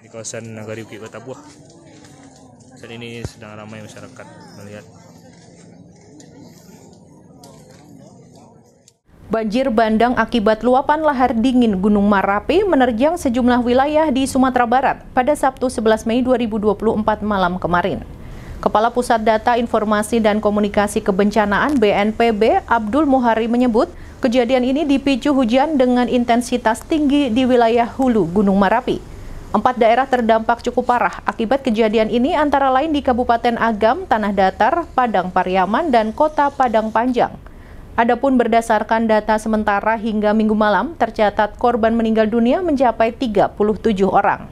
di kawasan Nagari Bukit Kota Buah saat ini sedang ramai masyarakat melihat Banjir bandang akibat luapan lahar dingin Gunung Marapi menerjang sejumlah wilayah di Sumatera Barat pada Sabtu 11 Mei 2024 malam kemarin. Kepala Pusat Data Informasi dan Komunikasi Kebencanaan BNPB Abdul Muhari menyebut kejadian ini dipicu hujan dengan intensitas tinggi di wilayah hulu Gunung Marapi. Empat daerah terdampak cukup parah akibat kejadian ini antara lain di Kabupaten Agam, Tanah Datar, Padang Pariaman, dan Kota Padang Panjang. Adapun berdasarkan data sementara hingga minggu malam, tercatat korban meninggal dunia mencapai 37 orang.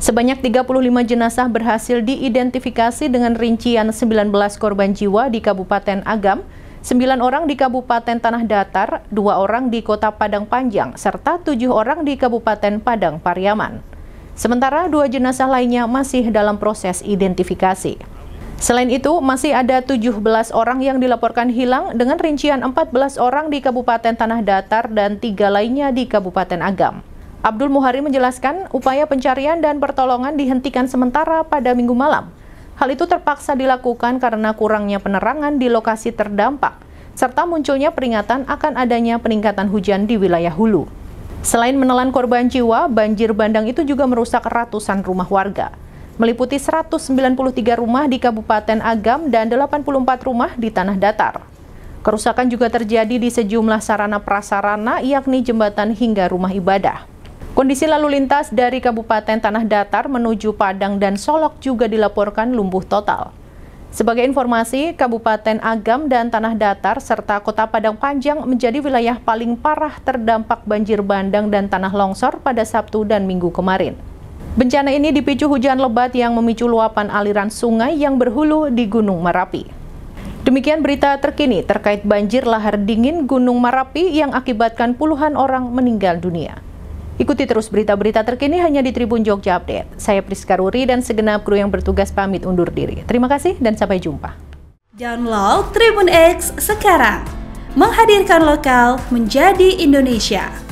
Sebanyak 35 jenazah berhasil diidentifikasi dengan rincian 19 korban jiwa di Kabupaten Agam, 9 orang di Kabupaten Tanah Datar, 2 orang di Kota Padang Panjang, serta 7 orang di Kabupaten Padang Pariaman. Sementara dua jenazah lainnya masih dalam proses identifikasi. Selain itu, masih ada 17 orang yang dilaporkan hilang dengan rincian 14 orang di Kabupaten Tanah Datar dan tiga lainnya di Kabupaten Agam. Abdul Muhari menjelaskan upaya pencarian dan pertolongan dihentikan sementara pada minggu malam. Hal itu terpaksa dilakukan karena kurangnya penerangan di lokasi terdampak, serta munculnya peringatan akan adanya peningkatan hujan di wilayah hulu. Selain menelan korban jiwa, banjir bandang itu juga merusak ratusan rumah warga. Meliputi 193 rumah di Kabupaten Agam dan 84 rumah di Tanah Datar. Kerusakan juga terjadi di sejumlah sarana prasarana yakni jembatan hingga rumah ibadah. Kondisi lalu lintas dari Kabupaten Tanah Datar menuju Padang dan Solok juga dilaporkan lumpuh total. Sebagai informasi, Kabupaten Agam dan Tanah Datar serta Kota Padang Panjang menjadi wilayah paling parah terdampak banjir bandang dan tanah longsor pada Sabtu dan Minggu kemarin. Bencana ini dipicu hujan lebat yang memicu luapan aliran sungai yang berhulu di Gunung Merapi. Demikian berita terkini terkait banjir lahar dingin Gunung Merapi yang akibatkan puluhan orang meninggal dunia. Ikuti terus berita-berita terkini hanya di Tribun Jogja Update. Saya Priska Ruri dan segenap kru yang bertugas pamit undur diri. Terima kasih dan sampai jumpa. Download Tribun X sekarang. Menghadirkan lokal menjadi Indonesia.